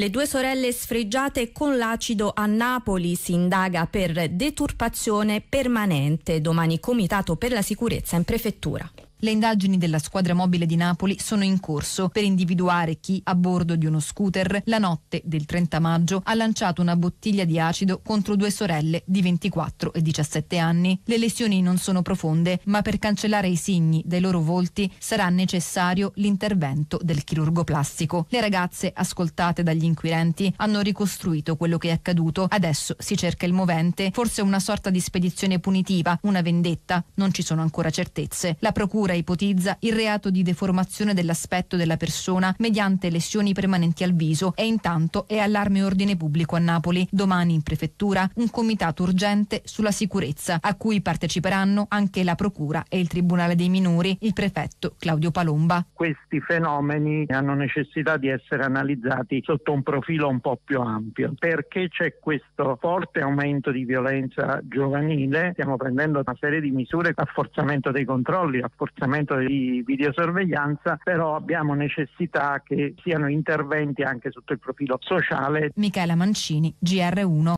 Le due sorelle sfregiate con l'acido a Napoli si indaga per deturpazione permanente. Domani Comitato per la sicurezza in prefettura. Le indagini della squadra mobile di Napoli sono in corso per individuare chi, a bordo di uno scooter, la notte del 30 maggio ha lanciato una bottiglia di acido contro due sorelle di 24 e 17 anni. Le lesioni non sono profonde, ma per cancellare i segni dai loro volti sarà necessario l'intervento del chirurgo plastico. Le ragazze, ascoltate dagli inquirenti, hanno ricostruito quello che è accaduto. Adesso si cerca il movente, forse una sorta di spedizione punitiva, una vendetta. Non ci sono ancora certezze. La procura procura ipotizza il reato di deformazione dell'aspetto della persona mediante lesioni permanenti al viso e intanto è allarme ordine pubblico a Napoli. Domani in prefettura un comitato urgente sulla sicurezza a cui parteciperanno anche la procura e il Tribunale dei minori, il prefetto Claudio Palomba. Questi fenomeni hanno necessità di essere analizzati sotto un profilo un po' più ampio perché c'è questo forte aumento di violenza giovanile. Stiamo prendendo una serie di misure, rafforzamento dei controlli, rafforzamento piazzamento di videosorveglianza, però abbiamo necessità che siano interventi anche sotto il profilo sociale. Michela Mancini, GR1.